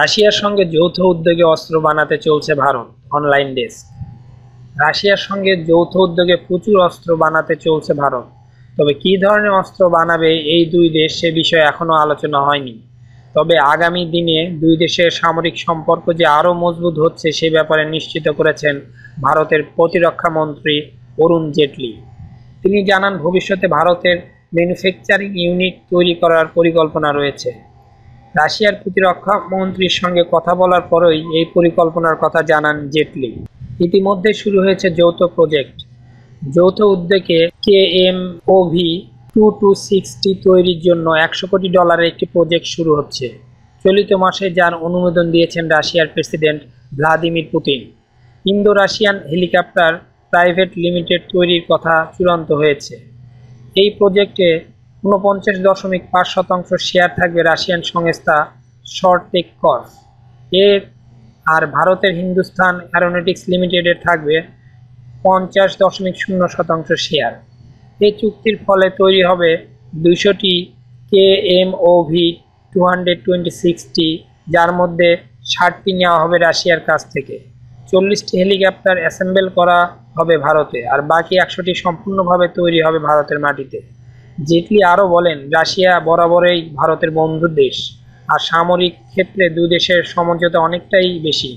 রাশিয়ার সঙ্গে যৌথ উদ্যোগে অস্ত্র বানাতে চলছে ভারত অনলাইন ডেস্ক রাশিয়ার সঙ্গে যৌথ উদ্যোগে প্রচুর অস্ত্র বানাতে চলছে ভারত তবে কি ধরনের অস্ত্র বানাবে এই দুই দেশ সে বিষয়ে এখনও আলোচনা হয়নি তবে আগামী দিনে দুই দেশের সামরিক সম্পর্ক যে আরও মজবুত হচ্ছে সে ব্যাপারে নিশ্চিত করেছেন ভারতের প্রতিরক্ষা মন্ত্রী অরুণ জেটলি তিনি জানান ভবিষ্যতে ভারতের ম্যানুফ্যাকচারিং ইউনিট তৈরি করার পরিকল্পনা রয়েছে রাশিয়ার প্রতিরক্ষা মন্ত্রীর সঙ্গে কথা বলার পরই এই পরিকল্পনার কথা জানান জেটলি ইতিমধ্যে শুরু হয়েছে যৌথ প্রজেক্ট যৌথ উদ্যোগে K M O V two two sixty তৈরির জন্য একশো কোটি ডলারের একটি প্রজেক্ট শুরু হচ্ছে চলিত মাসে যার অনুমোদন দিয়েছেন রাশিয়ার president Vladimir Putin Indo Russian helicopter private limited তৈরির কথা চূড়ান্ত হয়েছে এই প্রজেক্টে উনপঞ্চাশ দশমিক পাঁচ শতাংশ শেয়ার থাকবে রাশিয়ান সংস্থা শর্টেক কর এর আর ভারতের হিন্দুস্তান অ্যারোনেটিক্স লিমিটেডের থাকবে পঞ্চাশ দশমিক শূন্য শতাংশ শেয়ার এই চুক্তির ফলে তৈরি হবে দুইশোটি K M O V two hundred twenty sixty যার মধ্যে ষাটটি নেওয়া হবে রাশিয়ার কাছ থেকে চল্লিশটি হেলিকপ্টার অ্যাসেম্বল করা হবে ভারতে আর বাকি একশোটি সম্পূর্ণভাবে তৈরি হবে ভারতের মাটিতে জেটলি আরও বলেন রাশিয়া বরাবরই ভারতের বন্ধু দেশ আর সামরিক ক্ষেত্রে দু দেশের সমঝোতা অনেকটাই বেশি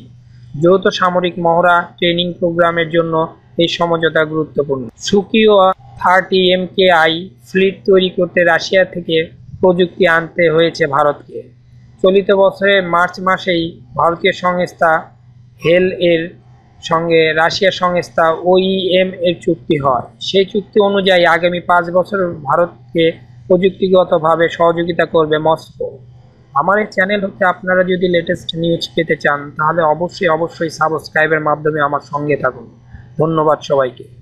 যৌথ সামরিক মহড়া ট্রেনিং প্রোগ্রামের জন্য এই সমঝোতা গুরুত্বপূর্ণ Sukhoi thirty M K I fleet তৈরি করতে রাশিয়া থেকে প্রযুক্তি আনতে হয়েছে ভারতকে চলিত বছরের মার্চ মাসেই ভারতীয় সংস্থা হেল এর সঙ্গে রাশিয়ার সংস্থা ওইএম e এর চুক্তি হয় সেই চুক্তি অনুযায়ী আগামী পাঁচ বছর ভারতকে প্রযুক্তিগতভাবে সহযোগিতা করবে মস্কো আমার এই চ্যানেল হতে আপনারা যদি লেটেস্ট নিউজ পেতে চান তাহলে অবশ্যই অবশ্যই সাবস্ক্রাইবের মাধ্যমে আমার সঙ্গে থাকুন ধন্যবাদ সবাইকে